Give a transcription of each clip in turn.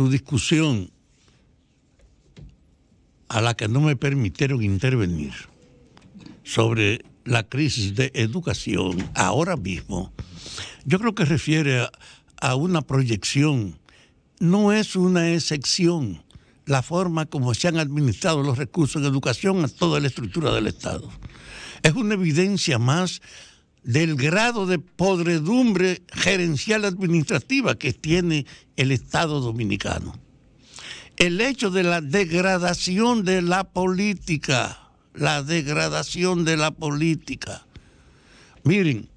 su discusión a la que no me permitieron intervenir sobre la crisis de educación ahora mismo, yo creo que refiere a, una proyección, no es una excepción la forma como se han administrado los recursos de educación a toda la estructura del Estado. Es una evidencia más del grado de podredumbre gerencial administrativa que tiene el Estado dominicano. El hecho de la degradación de la política, la degradación de la política. Miren,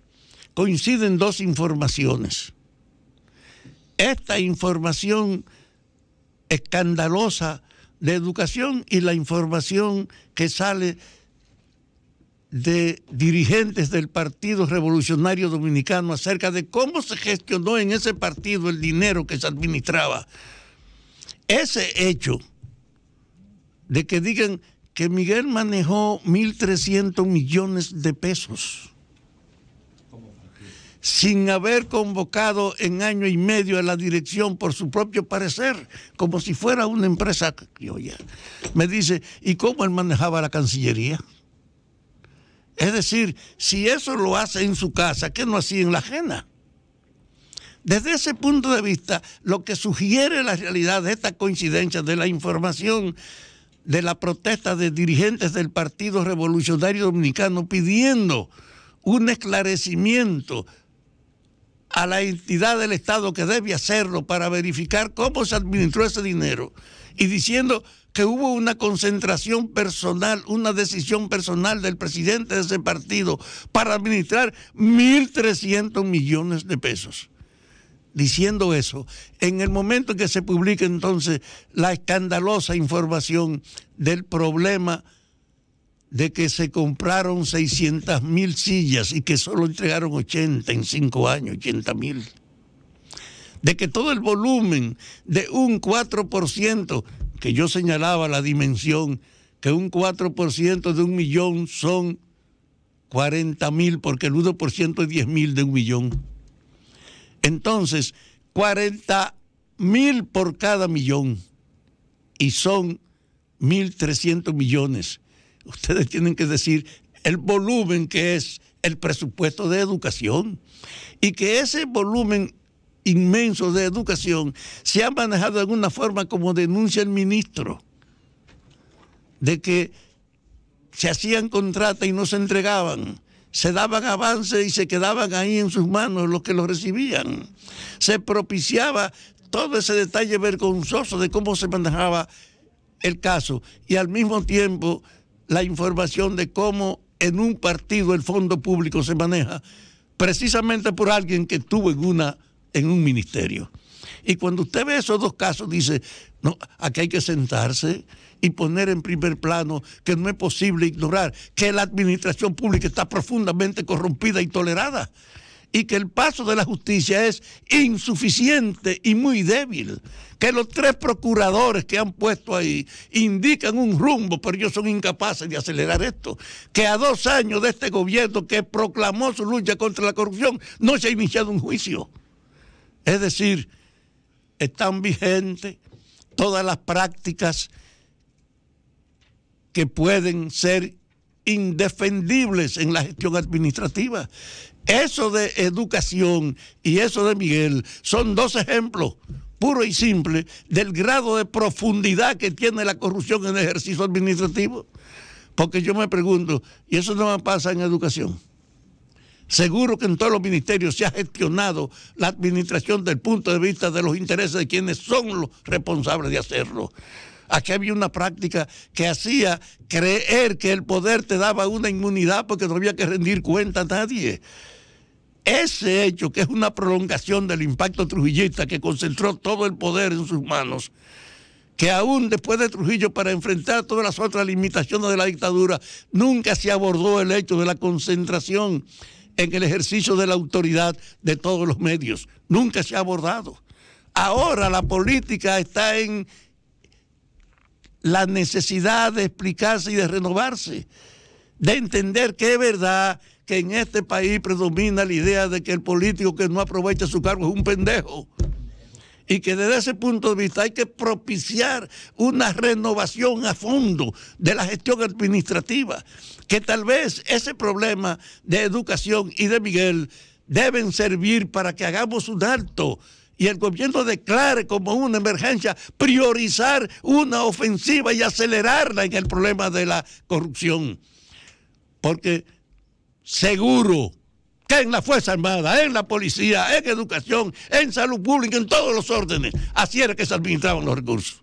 coinciden dos informaciones. Esta información escandalosa de educación y la información que sale de dirigentes del Partido Revolucionario Dominicano acerca de cómo se gestionó en ese partido el dinero que se administraba. Ese hecho de que digan que Miguel manejó 1.300 millones de pesos sin haber convocado en año y medio a la dirección por su propio parecer, como si fuera una empresa criolla. Me dice, ¿y cómo él manejaba la Cancillería? Es decir, si eso lo hace en su casa, ¿qué no hacía en la ajena? Desde ese punto de vista, lo que sugiere la realidad de esta coincidencia de la información de la protesta de dirigentes del Partido Revolucionario Dominicano pidiendo un esclarecimiento a la entidad del Estado que debe hacerlo para verificar cómo se administró ese dinero y diciendo que hubo una concentración personal, una decisión personal del presidente de ese partido para administrar 1.300 millones de pesos. Diciendo eso, en el momento en que se publica entonces la escandalosa información del problema de que se compraron 600 mil sillas y que solo entregaron 80 en cinco años, 80 mil de que todo el volumen de un 4%, que yo señalaba la dimensión, que un 4% de un millón son 40 mil, porque el 1% es 10 mil de un millón. Entonces, 40 mil por cada millón y son 1.300 millones. Ustedes tienen que decir el volumen que es el presupuesto de educación y que ese volumen inmensos de educación se han manejado de alguna forma como denuncia el ministro, de que se hacían contratos y no se entregaban, se daban avances y se quedaban ahí en sus manos los que los recibían, se propiciaba todo ese detalle vergonzoso de cómo se manejaba el caso y al mismo tiempo la información de cómo en un partido el fondo público se maneja, precisamente por alguien que tuvo en una en un ministerio. Y cuando usted ve esos dos casos, dice, no, aquí hay que sentarse y poner en primer plano que no es posible ignorar que la administración pública está profundamente corrompida y tolerada y que el paso de la justicia es insuficiente y muy débil, que los tres procuradores que han puesto ahí indican un rumbo, pero ellos son incapaces de acelerar esto, que a dos años de este gobierno que proclamó su lucha contra la corrupción no se ha iniciado un juicio. Es decir, están vigentes todas las prácticas que pueden ser indefendibles en la gestión administrativa. Eso de educación y eso de Miguel son dos ejemplos puro y simple del grado de profundidad que tiene la corrupción en el ejercicio administrativo. Porque yo me pregunto, ¿y eso no me pasa en educación? Seguro que en todos los ministerios se ha gestionado la administración del punto de vista de los intereses de quienes son los responsables de hacerlo. Aquí había una práctica que hacía creer que el poder te daba una inmunidad porque no había que rendir cuenta a nadie. Ese hecho, que es una prolongación del impacto trujillista que concentró todo el poder en sus manos, que aún después de Trujillo, para enfrentar todas las otras limitaciones de la dictadura, nunca se abordó el hecho de la concentración en el ejercicio de la autoridad de todos los medios. Nunca se ha abordado. Ahora la política está en la necesidad de explicarse y de renovarse, de entender que es verdad que en este país predomina la idea de que el político que no aprovecha su cargo es un pendejo y que desde ese punto de vista hay que propiciar una renovación a fondo de la gestión administrativa, que tal vez ese problema de educación y de Miguel deben servir para que hagamos un alto y el gobierno declare como una emergencia priorizar una ofensiva y acelerarla en el problema de la corrupción. Porque seguro en la Fuerza Armada, en la policía, en educación, en salud pública, en todos los órdenes. Así era que se administraban los recursos.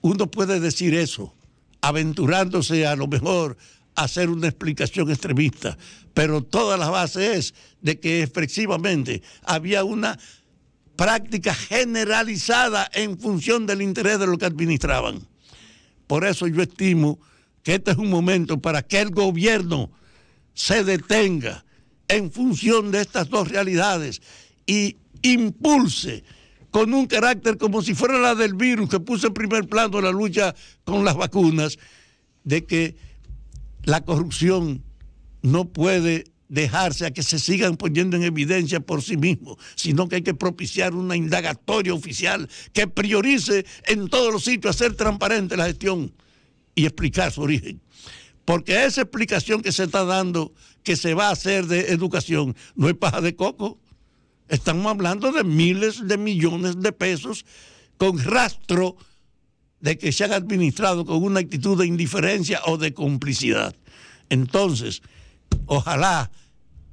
Uno puede decir eso, aventurándose a lo mejor a hacer una explicación extremista, pero toda la base es de que expresivamente había una práctica generalizada en función del interés de los que administraban. Por eso yo estimo que este es un momento para que el gobierno se detenga en función de estas dos realidades y impulse con un carácter como si fuera la del virus que puso en primer plano la lucha con las vacunas, de que la corrupción no puede dejarse a que se sigan poniendo en evidencia por sí mismo, sino que hay que propiciar una indagatoria oficial que priorice en todos los sitios hacer transparente la gestión y explicar su origen. Porque esa explicación que se está dando, que se va a hacer de educación, no es paja de coco. Estamos hablando de miles de millones de pesos con rastro de que se han administrado con una actitud de indiferencia o de complicidad. Entonces, ojalá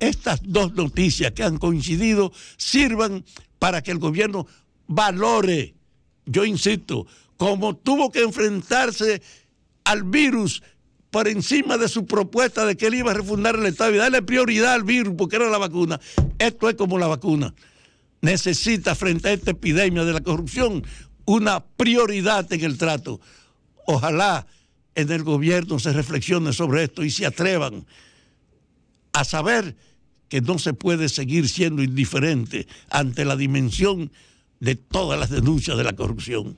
estas dos noticias que han coincidido sirvan para que el gobierno valore, yo insisto, como tuvo que enfrentarse al virus por encima de su propuesta de que él iba a refundar el Estado y darle prioridad al virus porque era la vacuna. Esto es como la vacuna. Necesita frente a esta epidemia de la corrupción una prioridad en el trato. Ojalá en el gobierno se reflexione sobre esto y se atrevan a saber que no se puede seguir siendo indiferente ante la dimensión de todas las denuncias de la corrupción.